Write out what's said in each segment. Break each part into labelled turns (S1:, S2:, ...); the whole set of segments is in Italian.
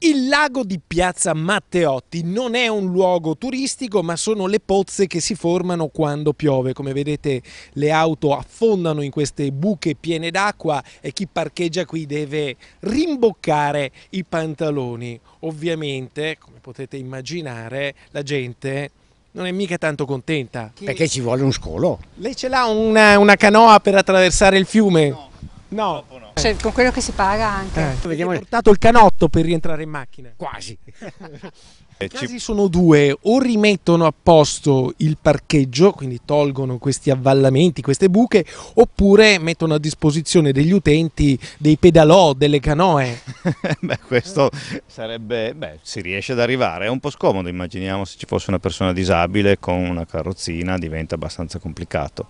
S1: Il lago di Piazza Matteotti non è un luogo turistico ma sono le pozze che si formano quando piove. Come vedete le auto affondano in queste buche piene d'acqua e chi parcheggia qui deve rimboccare i pantaloni. Ovviamente, come potete immaginare, la gente non è mica tanto contenta. Perché ci vuole un scolo. Lei ce l'ha una, una, canoa per attraversare il fiume? No.
S2: No. no. Cioè, con quello che si paga anche. Eh.
S1: Vediamo. portato il canotto per rientrare in macchina. Quasi. Eh, I casi sono due, o rimettono a posto il parcheggio, quindi tolgono questi avvallamenti, queste buche, oppure mettono a disposizione degli utenti dei pedalò, delle canoe. beh, questo
S2: sarebbe, beh, si riesce ad arrivare, è un po' scomodo, immaginiamo se ci fosse una persona disabile con una carrozzina diventa abbastanza complicato.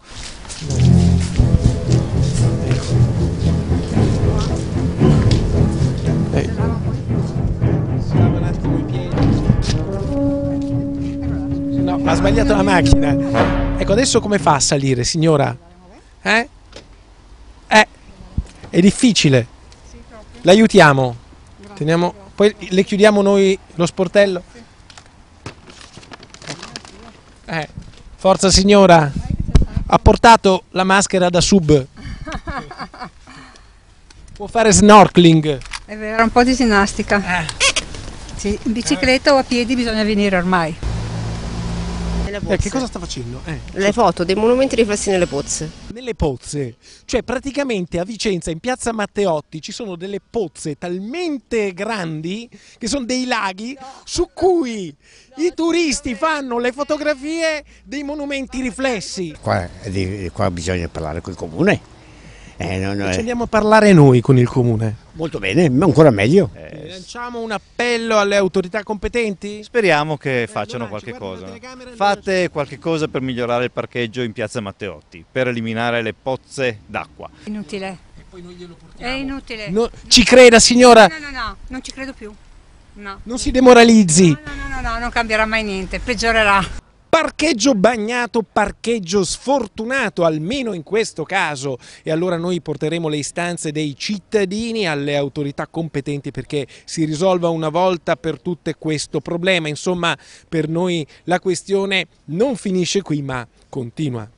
S1: ha sbagliato la macchina. Ecco, adesso come fa a salire, signora? Eh? Eh, è difficile. L'aiutiamo. Teniamo, poi le chiudiamo noi lo sportello. Eh, forza signora, ha portato la maschera da sub.
S2: Può fare snorkeling. È vero, un po' di ginnastica. Eh. Sì, in bicicletta o a piedi bisogna venire ormai.
S1: Nella pozza. Eh, che cosa sta facendo? Eh,
S2: Le cioè- foto dei monumenti riflessi nelle pozze.
S1: Nelle pozze? Cioè praticamente a Vicenza, in piazza Matteotti, ci sono delle pozze talmente grandi che sono dei laghi no. su cui no, i turisti fanno le fotografie dei monumenti riflessi. Qua, qua bisogna parlare con il comune eh, non, non ci eh. andiamo a parlare noi con il comune. Molto bene, ma ancora meglio. Eh, lanciamo un appello alle autorità competenti? Speriamo che eh, facciano Bonacci, qualche cosa. Fate
S2: allora... qualche cosa per migliorare il parcheggio in piazza Matteotti, per eliminare le pozze d'acqua. Inutile. E poi noi glielo portiamo. È inutile. No, ci creda signora? No, no, no, no, non ci credo più. No.
S1: Non si demoralizzi. No,
S2: no, no, no, no non cambierà mai niente, peggiorerà.
S1: Parcheggio bagnato, parcheggio sfortunato, almeno in questo caso. E allora noi porteremo le istanze dei cittadini alle autorità competenti perché si risolva una volta per tutte questo problema. Insomma, per noi la questione non finisce qui ma continua.